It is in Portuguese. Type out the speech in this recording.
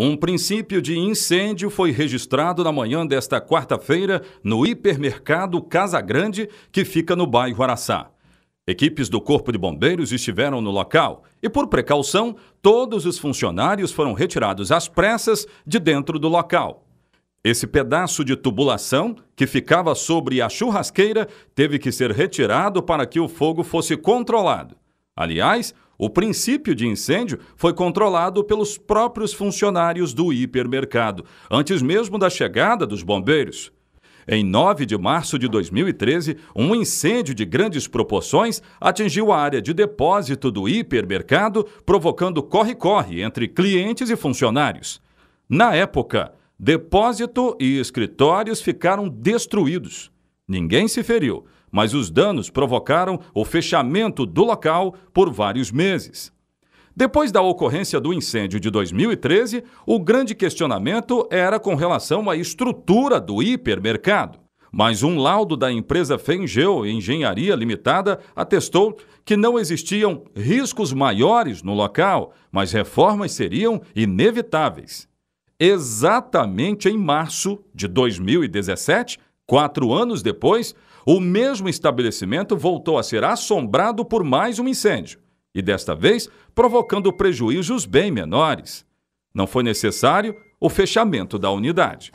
Um princípio de incêndio foi registrado na manhã desta quarta-feira no hipermercado Casa Grande, que fica no bairro Araçá. Equipes do Corpo de Bombeiros estiveram no local e, por precaução, todos os funcionários foram retirados às pressas de dentro do local. Esse pedaço de tubulação, que ficava sobre a churrasqueira, teve que ser retirado para que o fogo fosse controlado. Aliás, o princípio de incêndio foi controlado pelos próprios funcionários do hipermercado, antes mesmo da chegada dos bombeiros. Em 9 de março de 2013, um incêndio de grandes proporções atingiu a área de depósito do hipermercado, provocando corre-corre entre clientes e funcionários. Na época, depósito e escritórios ficaram destruídos. Ninguém se feriu, mas os danos provocaram o fechamento do local por vários meses. Depois da ocorrência do incêndio de 2013, o grande questionamento era com relação à estrutura do hipermercado. Mas um laudo da empresa Fengeu Engenharia Limitada atestou que não existiam riscos maiores no local, mas reformas seriam inevitáveis. Exatamente em março de 2017, Quatro anos depois, o mesmo estabelecimento voltou a ser assombrado por mais um incêndio, e desta vez provocando prejuízos bem menores. Não foi necessário o fechamento da unidade.